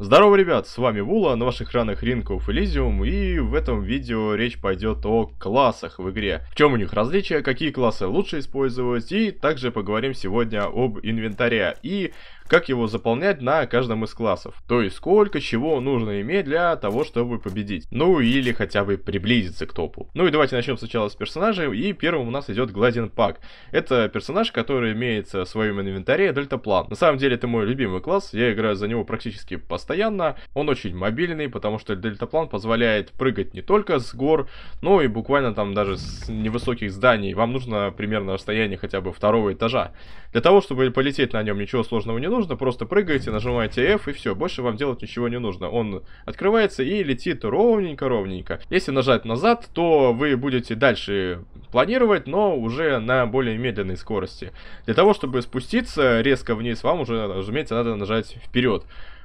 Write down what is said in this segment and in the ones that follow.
Здорово, ребят, с вами Вула, на ваших экранах Ring of Elysium, и в этом видео речь пойдет о классах в игре, в чем у них различия, какие классы лучше использовать, и также поговорим сегодня об инвентаре и как его заполнять на каждом из классов. То есть сколько чего нужно иметь для того, чтобы победить. Ну или хотя бы приблизиться к топу. Ну и давайте начнем сначала с персонажей. И первым у нас идет Гладин Пак. Это персонаж, который имеется в своем инвентаре дельтаплан. На самом деле это мой любимый класс, я играю за него практически постоянно. Он очень мобильный, потому что дельтаплан позволяет прыгать не только с гор, но и буквально там даже с невысоких зданий. Вам нужно примерно расстояние хотя бы второго этажа. Для того, чтобы полететь на нем, ничего сложного не нужно нужно, просто прыгаете, нажимаете F и все, больше вам делать ничего не нужно. Он открывается и летит ровненько-ровненько. Если нажать назад, то вы будете дальше планировать, но уже на более медленной скорости. Для того, чтобы спуститься резко вниз, вам уже, разумеется, надо нажать вперед.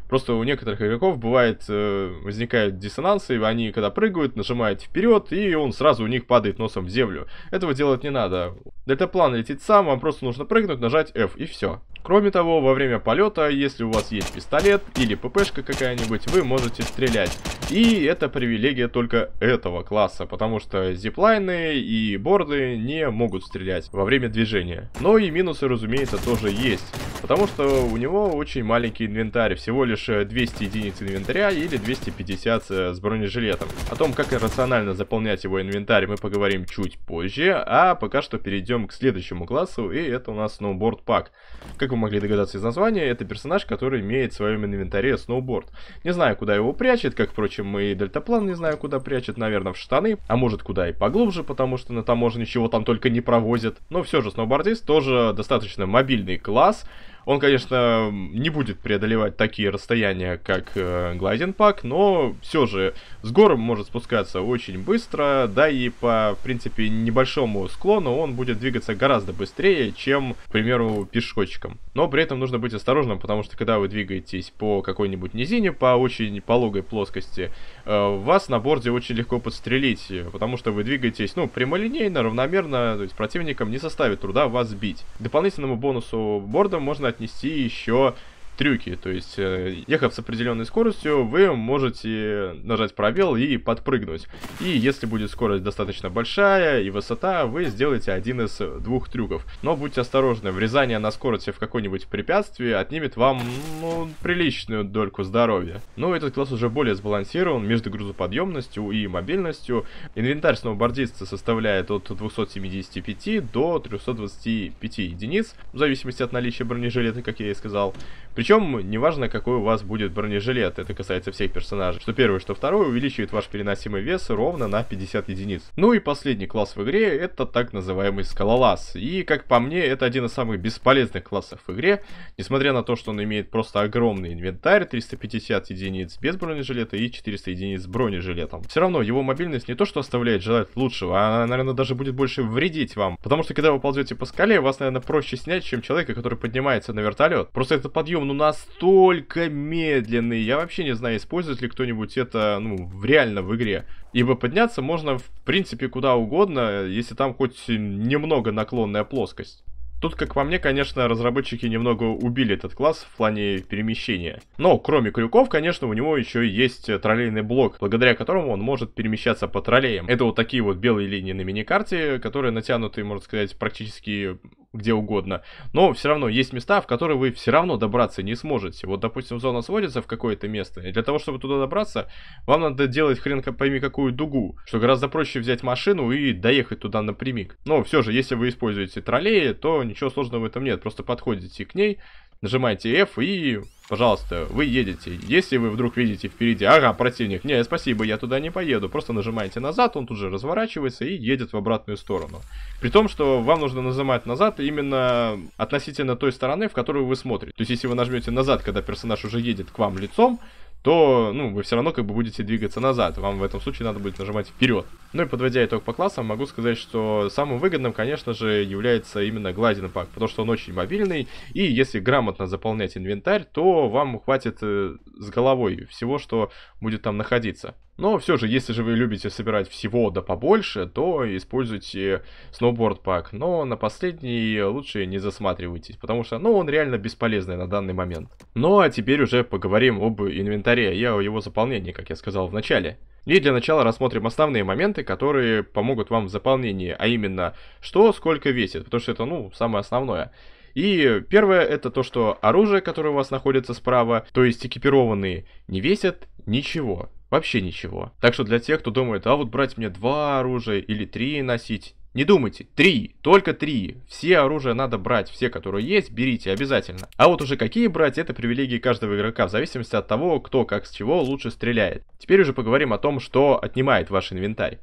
Просто у некоторых игроков бывает, э, возникают диссонансы, они когда прыгают, нажимают вперед, и он сразу у них падает носом в землю. Этого делать не надо. Дельтаплан летит сам, вам просто нужно прыгнуть, нажать F и все. Кроме того, во время полета, если у вас есть пистолет или ППшка какая-нибудь, вы можете стрелять. И это привилегия только этого класса, потому что зиплайны и борды не могут стрелять во время движения. Но и минусы, разумеется, тоже есть, потому что у него очень маленький инвентарь, всего лишь 200 единиц инвентаря или 250 э, с бронежилетом. О том, как рационально заполнять его инвентарь, мы поговорим чуть позже, а пока что перейдем к следующему классу, и это у нас сноуборд пак. Как вы могли догадаться из названия, это персонаж, который имеет в своем инвентаре сноуборд. Не знаю, куда его прячет, как, впрочем, и дельтаплан не знаю, куда прячет, наверное, в штаны, а может, куда и поглубже, потому что на таможне чего там только не провозят. Но все же сноубордист тоже достаточно мобильный класс, он, конечно, не будет преодолевать такие расстояния, как э, пак но все же с гором может спускаться очень быстро, да и по, в принципе, небольшому склону он будет двигаться гораздо быстрее, чем, к примеру, пешочком. Но при этом нужно быть осторожным, потому что когда вы двигаетесь по какой-нибудь низине, по очень пологой плоскости, э, вас на борде очень легко подстрелить, потому что вы двигаетесь, ну, прямолинейно, равномерно, то есть противникам не составит труда вас сбить. дополнительному бонусу борда можно отнести еще трюки. То есть, э, ехав с определенной скоростью, вы можете нажать пробел и подпрыгнуть. И если будет скорость достаточно большая и высота, вы сделаете один из двух трюков. Но будьте осторожны, врезание на скорости в какое-нибудь препятствие отнимет вам, ну, приличную дольку здоровья. Но этот класс уже более сбалансирован между грузоподъемностью и мобильностью. Инвентарь сноубордиста составляет от 275 до 325 единиц, в зависимости от наличия бронежилета, как я и сказал. Причем причем, неважно, какой у вас будет бронежилет, это касается всех персонажей, что первое, что второе, увеличивает ваш переносимый вес ровно на 50 единиц. Ну и последний класс в игре, это так называемый скалолаз. И, как по мне, это один из самых бесполезных классов в игре, несмотря на то, что он имеет просто огромный инвентарь, 350 единиц без бронежилета и 400 единиц с бронежилетом. Все равно, его мобильность не то, что оставляет желать лучшего, а она, наверное, даже будет больше вредить вам. Потому что, когда вы ползете по скале, вас, наверное, проще снять, чем человека, который поднимается на вертолет. Просто этот подъем, ну, настолько медленный. Я вообще не знаю, использует ли кто-нибудь это, ну, в реально в игре. Ибо подняться можно, в принципе, куда угодно, если там хоть немного наклонная плоскость. Тут, как по мне, конечно, разработчики немного убили этот класс в плане перемещения. Но, кроме крюков, конечно, у него еще есть троллейный блок, благодаря которому он может перемещаться по троллеям. Это вот такие вот белые линии на миникарте, которые натянуты, можно сказать, практически где угодно. Но все равно есть места, в которые вы все равно добраться не сможете. Вот, допустим, зона сводится в какое-то место, и для того, чтобы туда добраться, вам надо делать хрен пойми какую дугу, что гораздо проще взять машину и доехать туда напрямик. Но все же, если вы используете троллеи, то ничего сложного в этом нет, просто подходите к ней, нажимаете F и, пожалуйста, вы едете. Если вы вдруг видите впереди, ага, противник, не, спасибо, я туда не поеду, просто нажимаете назад, он тут же разворачивается и едет в обратную сторону. При том, что вам нужно нажимать назад именно относительно той стороны, в которую вы смотрите. То есть, если вы нажмете назад, когда персонаж уже едет к вам лицом, то, ну, вы все равно как бы будете двигаться назад. Вам в этом случае надо будет нажимать вперед. Ну и подводя итог по классам, могу сказать, что самым выгодным, конечно же, является именно Гладин пак, потому что он очень мобильный, и если грамотно заполнять инвентарь, то вам хватит э, с головой всего, что будет там находиться. Но все же, если же вы любите собирать всего да побольше, то используйте сноуборд пак. Но на последний лучше не засматривайтесь, потому что ну, он реально бесполезный на данный момент. Ну а теперь уже поговорим об инвентаре и о его заполнении, как я сказал в начале. И для начала рассмотрим основные моменты, которые помогут вам в заполнении, а именно, что сколько весит, потому что это, ну, самое основное. И первое это то, что оружие, которое у вас находится справа, то есть экипированные, не весят ничего. Вообще ничего. Так что для тех, кто думает, а вот брать мне два оружия или три носить, не думайте, три, только три. Все оружия надо брать, все, которые есть, берите обязательно. А вот уже какие брать, это привилегии каждого игрока, в зависимости от того, кто как с чего лучше стреляет. Теперь уже поговорим о том, что отнимает ваш инвентарь.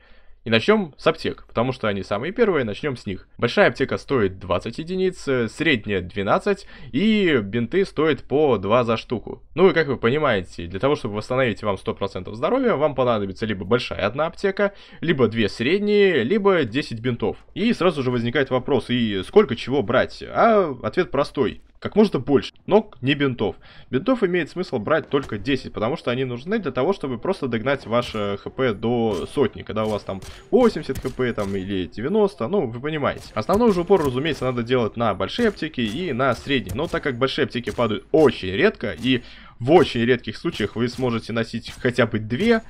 И начнем с аптек, потому что они самые первые, начнем с них. Большая аптека стоит 20 единиц, средняя 12, и бинты стоят по 2 за штуку. Ну и как вы понимаете, для того, чтобы восстановить вам 100% здоровья, вам понадобится либо большая одна аптека, либо две средние, либо 10 бинтов. И сразу же возникает вопрос, и сколько чего брать? А ответ простой как можно больше. Но не бинтов. Бинтов имеет смысл брать только 10, потому что они нужны для того, чтобы просто догнать ваше хп до сотни, когда у вас там 80 хп там или 90, ну вы понимаете. Основной же упор, разумеется, надо делать на большие аптеки и на средние, но так как большие аптеки падают очень редко и в очень редких случаях вы сможете носить хотя бы две,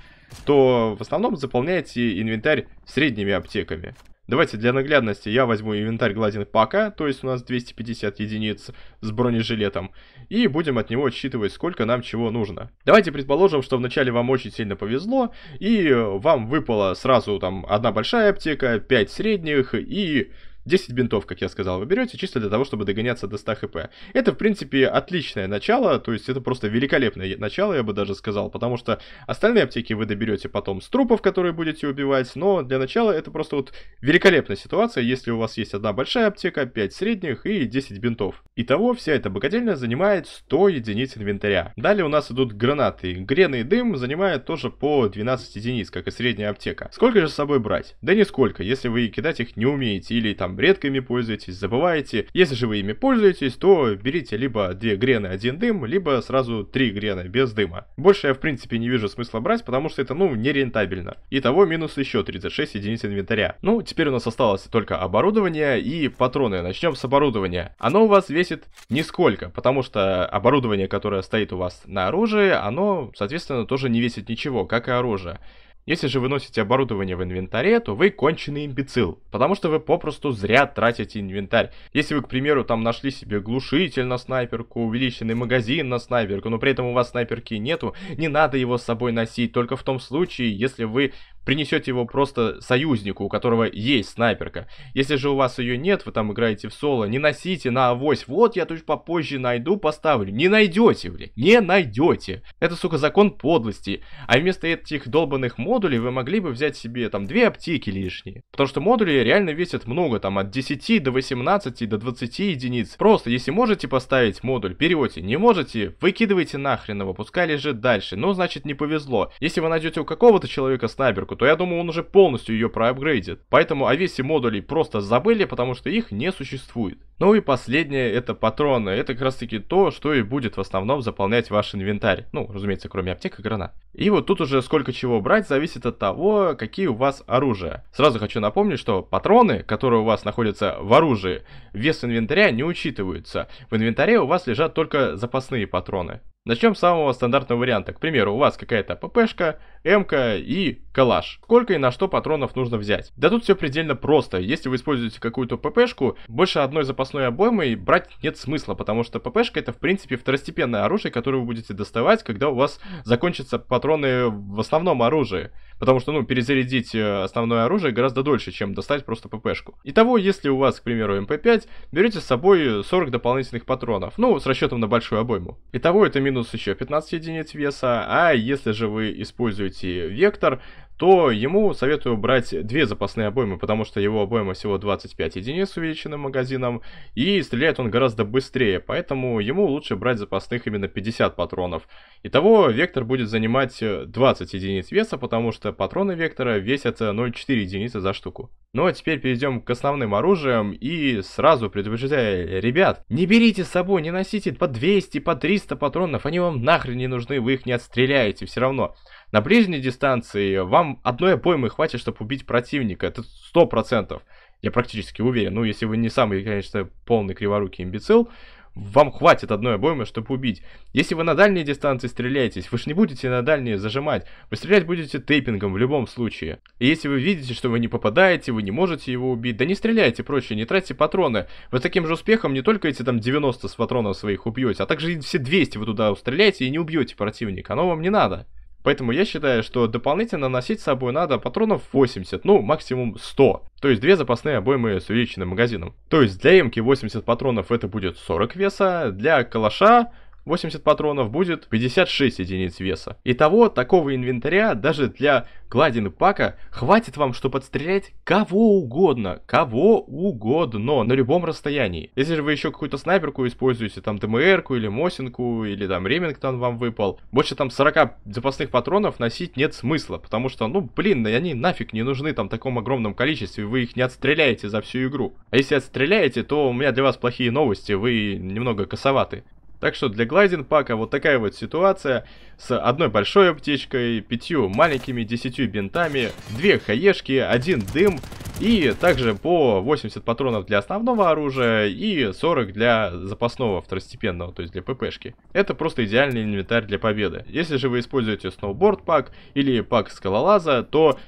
то в основном заполняете инвентарь средними аптеками. Давайте для наглядности я возьму инвентарь гладин пака, то есть у нас 250 единиц с бронежилетом, и будем от него отсчитывать, сколько нам чего нужно. Давайте предположим, что вначале вам очень сильно повезло, и э, вам выпало сразу там одна большая аптека, 5 средних и 10 бинтов, как я сказал, вы берете чисто для того, чтобы догоняться до 100 хп. Это, в принципе, отличное начало, то есть это просто великолепное начало, я бы даже сказал, потому что остальные аптеки вы доберете потом с трупов, которые будете убивать, но для начала это просто вот великолепная ситуация, если у вас есть одна большая аптека, 5 средних и 10 бинтов. Итого вся эта богадельня занимает 100 единиц инвентаря. Далее у нас идут гранаты. Грены и дым занимает тоже по 12 единиц, как и средняя аптека. Сколько же с собой брать? Да нисколько, если вы кидать их не умеете или там слишком редко ими пользуетесь, забываете. Если же вы ими пользуетесь, то берите либо две грены, один дым, либо сразу три грены без дыма. Больше я в принципе не вижу смысла брать, потому что это, ну, нерентабельно. Итого минус еще 36 единиц инвентаря. Ну, теперь у нас осталось только оборудование и патроны. Начнем с оборудования. Оно у вас весит нисколько, потому что оборудование, которое стоит у вас на оружии, оно, соответственно, тоже не весит ничего, как и оружие. Если же вы носите оборудование в инвентаре, то вы конченый имбецил, потому что вы попросту зря тратите инвентарь. Если вы, к примеру, там нашли себе глушитель на снайперку, увеличенный магазин на снайперку, но при этом у вас снайперки нету, не надо его с собой носить, только в том случае, если вы принесете его просто союзнику, у которого есть снайперка. Если же у вас ее нет, вы там играете в соло, не носите на авось, вот я тут попозже найду, поставлю. Не найдете, блядь, не найдете. Это, сука, закон подлости. А вместо этих долбанных модулей вы могли бы взять себе там две аптеки лишние. Потому что модули реально весят много, там от 10 до 18, до 20 единиц. Просто, если можете поставить модуль, берете, не можете, выкидывайте нахрен его, пускай лежит дальше. Ну, значит, не повезло. Если вы найдете у какого-то человека снайперку, то я думаю, он уже полностью ее проапгрейдит. Поэтому о весе модулей просто забыли, потому что их не существует. Ну и последнее, это патроны. Это как раз таки то, что и будет в основном заполнять ваш инвентарь. Ну, разумеется, кроме аптек и гранат. И вот тут уже сколько чего брать, зависит от того, какие у вас оружия. Сразу хочу напомнить, что патроны, которые у вас находятся в оружии, вес инвентаря не учитываются. В инвентаре у вас лежат только запасные патроны. Начнем с самого стандартного варианта. К примеру, у вас какая-то ППшка, МК и калаш. Сколько и на что патронов нужно взять? Да тут все предельно просто. Если вы используете какую-то ППшку, больше одной запасной обоймы брать нет смысла, потому что ППшка это в принципе второстепенное оружие, которое вы будете доставать, когда у вас закончатся патроны в основном оружии. Потому что, ну, перезарядить э, основное оружие гораздо дольше, чем достать просто пп-шку. ППшку. Итого, если у вас, к примеру, МП5, эм берете с собой 40 дополнительных патронов, ну, с расчетом на большую обойму. Итого это минус еще 15 единиц веса, а если же вы используете вектор, то ему советую брать две запасные обоймы, потому что его обойма всего 25 единиц с увеличенным магазином, и стреляет он гораздо быстрее, поэтому ему лучше брать запасных именно 50 патронов. Итого вектор будет занимать 20 э, единиц веса, потому что патроны вектора весят 0,4 э, единицы за штуку. Ну а теперь перейдем к основным оружиям и сразу предупреждаю э, ребят, не берите с собой, не носите по 200, по 300 патронов, они вам нахрен не нужны, вы их не отстреляете все равно. На ближней дистанции вам одной обоймы хватит, чтобы убить противника. Это 100%. Я практически уверен. Ну, если вы не самый, конечно, полный криворукий имбецил, вам хватит одной обоймы, чтобы убить. Если вы на дальней дистанции стреляетесь, вы же не будете на дальние зажимать. Вы стрелять будете тейпингом в любом случае. И если вы видите, что вы не попадаете, вы не можете его убить, да не стреляйте проще, не тратьте патроны. Вы с таким же успехом не только эти там 90 с патронов своих убьете, а также все 200 вы туда устреляете и не убьете противника. Оно вам не надо. Поэтому я считаю, что дополнительно носить с собой надо патронов 80, ну максимум 100. То есть две запасные обоймы с увеличенным магазином. То есть для эмки 80 патронов это будет 40 веса, для калаша 80 патронов будет 56 единиц веса. Итого, такого инвентаря даже для гладины пака хватит вам, чтобы подстрелять кого угодно, кого угодно, на любом расстоянии. Если же вы еще какую-то снайперку используете, там ДМРку или Мосинку, или там Ремингтон вам выпал, больше там 40 запасных патронов носить нет смысла, потому что, ну, блин, они нафиг не нужны там в таком огромном количестве, вы их не отстреляете за всю игру. А если отстреляете, то у меня для вас плохие новости, вы немного косоваты. Так что для глайдинг-пака вот такая вот ситуация с одной большой аптечкой, пятью маленькими, десятью бинтами, две хаешки, один дым и также по 80 патронов для основного оружия и 40 для запасного второстепенного, то есть для ППшки. Это просто идеальный инвентарь для победы. Если же вы используете сноуборд-пак или пак скалолаза, то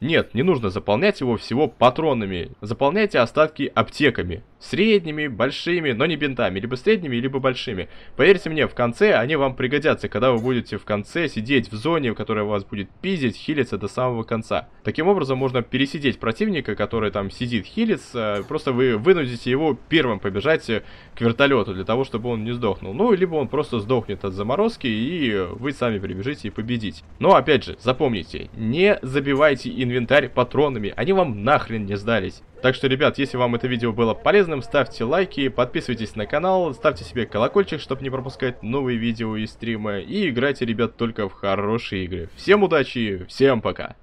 нет, не нужно заполнять его всего патронами. Заполняйте остатки аптеками. Средними, большими, но не бинтами. Либо средними, либо большими. Поверьте мне, в конце они вам пригодятся, когда вы будете в конце сидеть в зоне, в которой вас будет пиздить, хилиться до самого конца. Таким образом, можно пересидеть противника, который там сидит, хилится. Просто вы вынудите его первым побежать э, к вертолету, для того, чтобы он не сдохнул. Ну, либо он просто сдохнет от заморозки, и вы сами прибежите и победите. Но, опять же, запомните, не забивайте инвентарь патронами. Они вам нахрен не сдались. Так что, ребят, если вам это видео было полезным, ставьте лайки, подписывайтесь на канал, ставьте себе колокольчик, чтобы не пропускать новые видео и стримы, и играйте, ребят, только в хорошие игры. Всем удачи, всем пока!